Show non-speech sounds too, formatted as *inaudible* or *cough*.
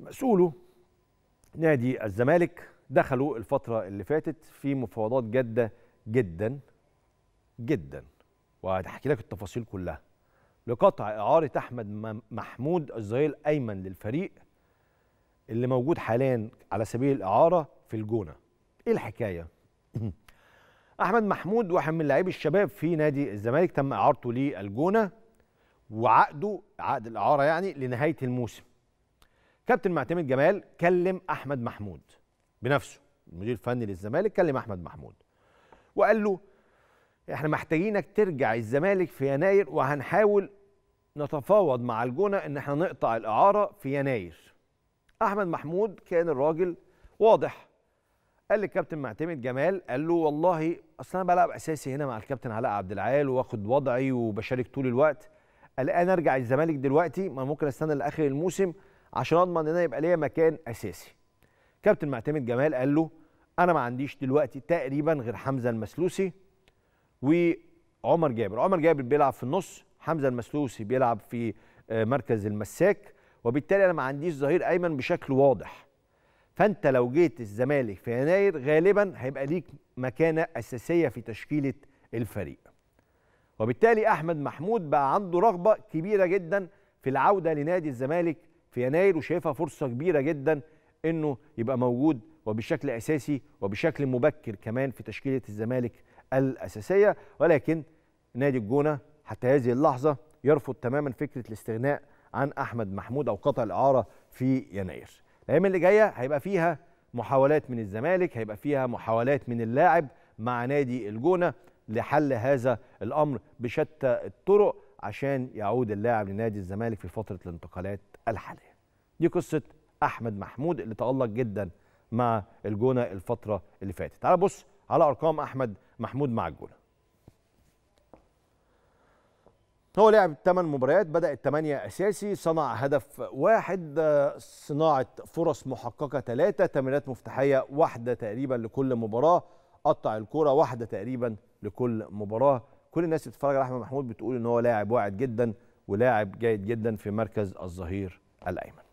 مسؤوله نادي الزمالك دخلوا الفترة اللي فاتت في مفاوضات جادة جدا جدا وهحكي لك التفاصيل كلها لقطع إعارة أحمد محمود الظهير الأيمن للفريق اللي موجود حاليا على سبيل الإعارة في الجونة إيه الحكاية؟ *clears throat* أحمد محمود واحد من لاعبي الشباب في نادي الزمالك تم إعارته للجونة وعقده عقد الإعارة يعني لنهاية الموسم كابتن معتمد جمال كلم احمد محمود بنفسه المدير الفني للزمالك كلم احمد محمود وقال له احنا محتاجينك ترجع الزمالك في يناير وهنحاول نتفاوض مع الجونه ان احنا نقطع الاعاره في يناير احمد محمود كان الراجل واضح قال للكابتن معتمد جمال قال له والله اصل انا بلعب اساسي هنا مع الكابتن علاء عبد العال واخد وضعي وبشارك طول الوقت قال انا ارجع الزمالك دلوقتي ما ممكن استنى لاخر الموسم عشان اضمن ان انا يبقى ليا مكان اساسي كابتن معتمد جمال قال له انا ما عنديش دلوقتي تقريبا غير حمزه المسلوسي وعمر جابر عمر جابر بيلعب في النص حمزه المسلوسي بيلعب في آه، مركز المساك وبالتالي انا ما عنديش ظهير ايمن بشكل واضح فانت لو جيت الزمالك في يناير غالبا هيبقى ليك مكانه اساسيه في تشكيله الفريق وبالتالي احمد محمود بقى عنده رغبه كبيره جدا في العوده لنادي الزمالك في يناير وشايفها فرصه كبيره جدا انه يبقى موجود وبشكل اساسي وبشكل مبكر كمان في تشكيله الزمالك الاساسيه ولكن نادي الجونه حتى هذه اللحظه يرفض تماما فكره الاستغناء عن احمد محمود او قطع الاعاره في يناير. الايام اللي جايه هيبقى فيها محاولات من الزمالك، هيبقى فيها محاولات من اللاعب مع نادي الجونه لحل هذا الامر بشتى الطرق عشان يعود اللاعب لنادي الزمالك في فتره الانتقالات الحاليه. دي قصه احمد محمود اللي تالق جدا مع الجونه الفتره اللي فاتت. تعال بص على ارقام احمد محمود مع الجونه. هو لعب 8 مباريات بدأ الثمانية أساسي صنع هدف واحد صناعة فرص محققة ثلاثة تمريرات مفتاحية واحدة تقريبا لكل مباراة قطع الكرة واحدة تقريبا لكل مباراة كل الناس بتتفرج على احمد محمود بتقول ان هو لاعب واعد جدا ولاعب جيد جدا في مركز الظهير الايمن